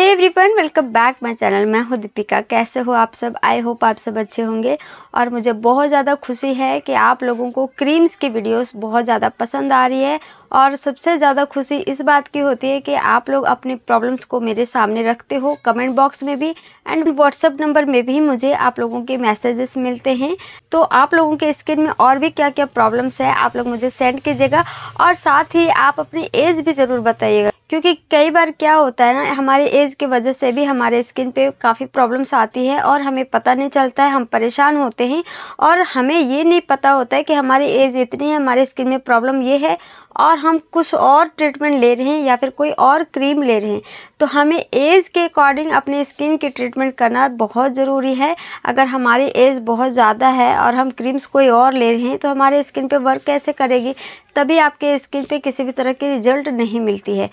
hey everyone welcome back my channel मैं हूँ दीपिका कैसे हो आप सब आई होप आप सब अच्छे होंगे और मुझे बहुत ज़्यादा खुशी है कि आप लोगों को क्रीम्स की वीडियोस बहुत ज़्यादा पसंद आ रही है और सबसे ज़्यादा खुशी इस बात की होती है कि आप लोग अपनी प्रॉब्लम्स को मेरे सामने रखते हो कमेंट बॉक्स में भी एंड व्हाट्सअप नंबर में भी मुझे आप लोगों के मैसेजेस मिलते हैं तो आप लोगों के स्किन में और भी क्या क्या प्रॉब्लम्स है आप लोग मुझे सेंड कीजिएगा और साथ ही आप अपनी एज भी ज़रूर बताइएगा क्योंकि कई बार क्या होता है ना हमारे एज के वजह से भी हमारे स्किन पे काफ़ी प्रॉब्लम्स आती है और हमें पता नहीं चलता है हम परेशान होते हैं और हमें ये नहीं पता होता है कि हमारी एज इतनी है हमारे स्किन में प्रॉब्लम ये है और हम कुछ और ट्रीटमेंट ले रहे हैं या फिर कोई और क्रीम ले रहे हैं तो हमें एज के अकॉर्डिंग अपने स्किन की ट्रीटमेंट करना बहुत ज़रूरी है अगर हमारी एज बहुत ज़्यादा है और हम क्रीम्स कोई और ले रहे हैं तो हमारे स्किन पे वर्क कैसे करेगी तभी आपके स्किन पे किसी भी तरह की रिजल्ट नहीं मिलती है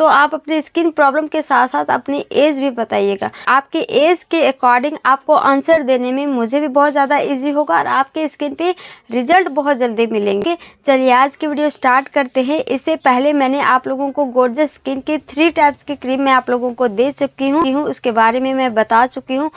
तो आप अपने स्किन प्रॉब्लम के साथ साथ अपनी एज भी बताइएगा आपके एज के अकॉर्डिंग आपको आंसर देने में मुझे भी बहुत ज़्यादा ईजी होगा और आपके स्किन पे रिजल्ट बहुत जल्दी मिलेंगे चलिए आज की वीडियो स्टार्ट करते हैं इससे पहले मैंने आप लोगों को गोर्जस स्किन के थ्री टाइप्स की क्रीम मैं आप लोगों को दे चुकी हूँ उसके बारे में मैं बता चुकी हूँ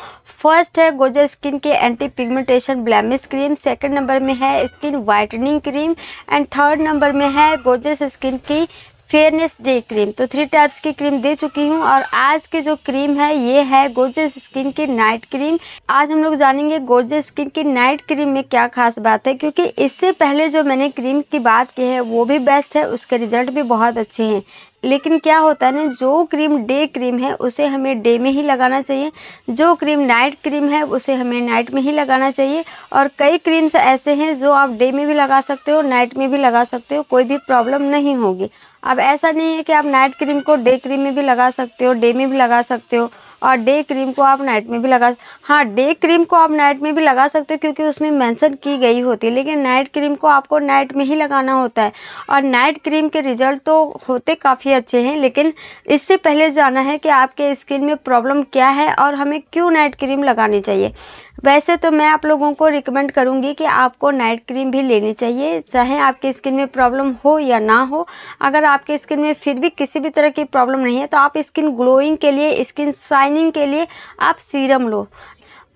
फर्स्ट है गोर्जस स्किन के anti pigmentation blemish cream second नंबर में है skin whitening cream and third नंबर में है गोर्जस स्किन की फेयरनेस डे क्रीम तो थ्री टाइप्स की क्रीम दे चुकी हूँ और आज की जो क्रीम है ये है गोर्जेस स्किन की नाइट क्रीम आज हम लोग जानेंगे गोर्जेस स्किन की नाइट क्रीम में क्या खास बात है क्योंकि इससे पहले जो मैंने क्रीम की बात की है वो भी बेस्ट है उसके रिजल्ट भी बहुत अच्छे हैं लेकिन क्या होता है ना जो क्रीम डे क्रीम है उसे हमें डे में ही लगाना चाहिए जो क्रीम नाइट क्रीम है उसे हमें नाइट में ही लगाना चाहिए और कई क्रीम्स ऐसे हैं जो आप डे में भी लगा सकते हो नाइट में भी लगा सकते हो कोई भी प्रॉब्लम नहीं होगी अब ऐसा नहीं है कि आप नाइट क्रीम को डे क्रीम में भी लगा सकते हो डे में भी लगा सकते हो और डे क्रीम को आप नाइट में भी लगा हाँ डे क्रीम को आप नाइट में भी लगा सकते हो क्योंकि उसमें मेंशन की गई होती है लेकिन नाइट क्रीम को आपको नाइट में ही लगाना होता है और नाइट क्रीम के रिजल्ट तो होते काफ़ी अच्छे हैं लेकिन इससे पहले जाना है कि आपके स्किन में प्रॉब्लम क्या है और हमें क्यों नाइट क्रीम लगानी चाहिए वैसे तो मैं आप लोगों को रिकमेंड करूँगी कि आपको नाइट क्रीम भी लेनी चाहिए चाहे आपके स्किन में प्रॉब्लम हो या ना हो अगर आपके स्किन में फिर भी किसी भी तरह की प्रॉब्लम नहीं है तो आप स्किन ग्लोइंग के लिए स्किन शाइनिंग के लिए आप सीरम लो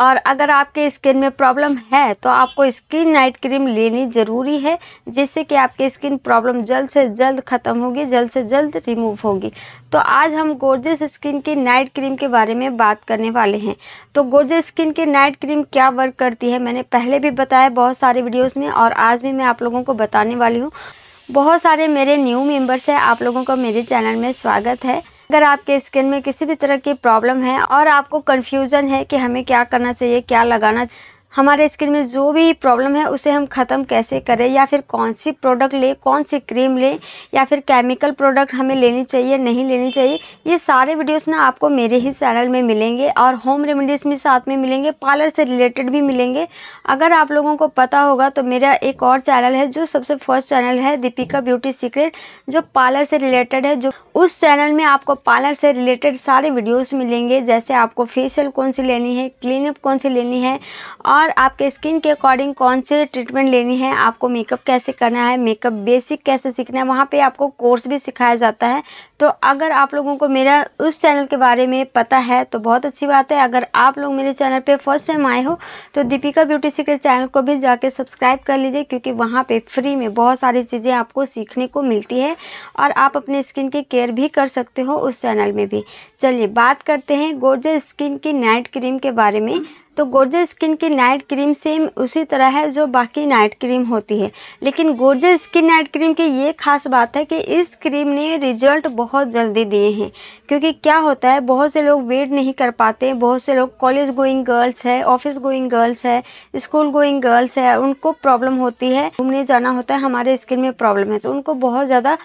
और अगर आपके स्किन में प्रॉब्लम है तो आपको स्किन नाइट क्रीम लेनी ज़रूरी है जिससे कि आपकी स्किन प्रॉब्लम जल्द से जल्द ख़त्म होगी जल्द से जल्द रिमूव होगी तो आज हम गोर्जेस स्किन की नाइट क्रीम के बारे में बात करने वाले हैं तो गोर्जेस स्किन की नाइट क्रीम क्या वर्क करती है मैंने पहले भी बताया बहुत सारे वीडियोज़ में और आज भी मैं आप लोगों को बताने वाली हूँ बहुत सारे मेरे न्यू मेम्बर्स हैं आप लोगों का मेरे चैनल में स्वागत है अगर आपके स्किन में किसी भी तरह की प्रॉब्लम है और आपको कन्फ्यूज़न है कि हमें क्या करना चाहिए क्या लगाना हमारे स्किन में जो भी प्रॉब्लम है उसे हम ख़त्म कैसे करें या फिर कौन सी प्रोडक्ट लें कौन सी क्रीम लें या फिर केमिकल प्रोडक्ट हमें लेनी चाहिए नहीं लेनी चाहिए ये सारे वीडियोस ना आपको मेरे ही चैनल में मिलेंगे और होम रेमेडीज़ में साथ में मिलेंगे पार्लर से रिलेटेड भी मिलेंगे अगर आप लोगों को पता होगा तो मेरा एक और चैनल है जो सबसे फर्स्ट चैनल है दीपिका ब्यूटी सीक्रेट जो पार्लर से रिलेटेड है जो उस चैनल में आपको पार्लर से रिलेटेड सारे वीडियोज़ मिलेंगे जैसे आपको फेशियल कौन सी लेनी है क्लीनअप कौन सी लेनी है और और आपके स्किन के अकॉर्डिंग कौन से ट्रीटमेंट लेनी है आपको मेकअप कैसे करना है मेकअप बेसिक कैसे सीखना है वहाँ पे आपको कोर्स भी सिखाया जाता है तो अगर आप लोगों को मेरा उस चैनल के बारे में पता है तो बहुत अच्छी बात है अगर आप लोग मेरे चैनल पर फर्स्ट टाइम आए हो तो दीपिका ब्यूटी सीक्रेट चैनल को भी जाके सब्सक्राइब कर लीजिए क्योंकि वहाँ पर फ्री में बहुत सारी चीज़ें आपको सीखने को मिलती है और आप अपने स्किन की केयर भी कर सकते हो उस चैनल में भी चलिए बात करते हैं गोर्जर स्किन की नाइट क्रीम के बारे में तो गोर्जर स्किन की नाइट क्रीम सेम उसी तरह है जो बाकी नाइट क्रीम होती है लेकिन गोर्जर स्किन नाइट क्रीम की ये खास बात है कि इस क्रीम ने रिजल्ट बहुत जल्दी दिए हैं क्योंकि क्या होता है बहुत से लोग वेट नहीं कर पाते बहुत से लोग कॉलेज गोइंग गर्ल्स है ऑफिस गोइंग गर्ल्स है स्कूल गोइंग गर्ल्स है उनको प्रॉब्लम होती है घूमने जाना होता है हमारे स्किन में प्रॉब्लम है तो उनको बहुत ज़्यादा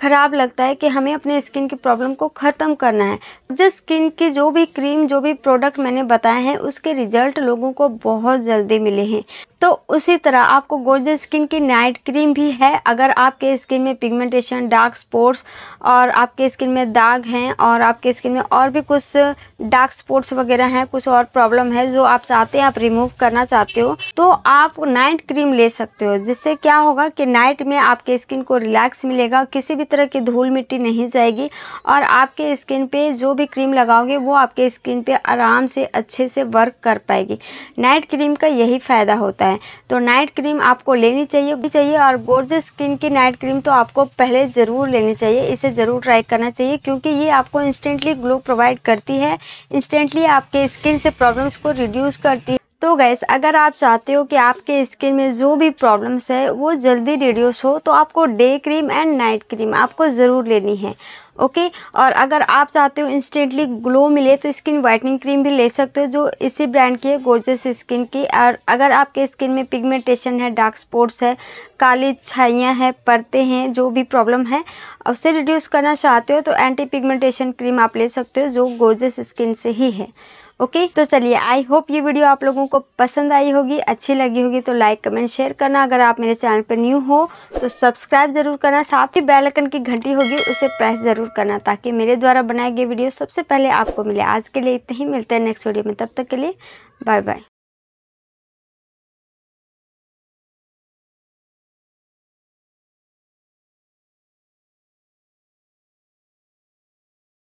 ख़राब लगता है कि हमें अपने स्किन की प्रॉब्लम को ख़त्म करना है जिस स्किन के जो भी क्रीम जो भी प्रोडक्ट मैंने बताए हैं उसके रिजल्ट लोगों को बहुत जल्दी मिले हैं तो उसी तरह आपको गोल्डन स्किन की नाइट क्रीम भी है अगर आपके स्किन में पिगमेंटेशन डार्क स्पॉट्स और आपके स्किन में दाग हैं और आपके स्किन में और भी कुछ डार्क स्पॉट्स वगैरह हैं कुछ और प्रॉब्लम है जो आप चाहते हैं आप रिमूव करना चाहते हो तो आप नाइट क्रीम ले सकते हो जिससे क्या होगा कि नाइट में आपके स्किन को रिलैक्स मिलेगा किसी भी तरह की धूल मिट्टी नहीं जाएगी और आपके स्किन पे जो भी क्रीम लगाओगे वो आपके स्किन पे आराम से अच्छे से वर्क कर पाएगी नाइट क्रीम का यही फ़ायदा होता है तो नाइट क्रीम आपको लेनी चाहिए चाहिए और गोर्जस स्किन की नाइट क्रीम तो आपको पहले ज़रूर लेनी चाहिए इसे ज़रूर ट्राई करना चाहिए क्योंकि ये आपको इंस्टेंटली ग्लो प्रोवाइड करती है इंस्टेंटली आपके स्किन से प्रॉब्लम्स को रिड्यूस करती है तो गैस अगर आप चाहते हो कि आपके स्किन में जो भी प्रॉब्लम्स है वो जल्दी रिड्यूस हो तो आपको day cream and night cream आपको ज़रूर लेनी है ओके और अगर आप चाहते हो इंस्टेंटली ग्लो मिले तो स्किन वाइटनिंग क्रीम भी ले सकते हो जो इसी ब्रांड की है गोर्जस स्किन की और अगर आपके स्किन में पिगमेंटेशन है डार्क स्पॉट्स है काली छाइयाँ हैं परते हैं जो भी प्रॉब्लम है उसे रिड्यूस करना चाहते हो तो एंटी पिगमेंटेशन क्रीम आप ले सकते हो जो गोर्जस स्किन से ही है ओके तो चलिए आई होप ये वीडियो आप लोगों को पसंद आई होगी अच्छी लगी होगी तो लाइक कमेंट शेयर करना अगर आप मेरे चैनल पर न्यू हो तो सब्सक्राइब जरूर करना साथ ही बैलकन की घंटी होगी उसे प्रेस जरूर करना ताकि मेरे द्वारा बनाए गए वीडियो सबसे पहले आपको मिले आज के लिए इतने ही मिलते हैं नेक्स्ट वीडियो में तब तक के लिए बाय बाय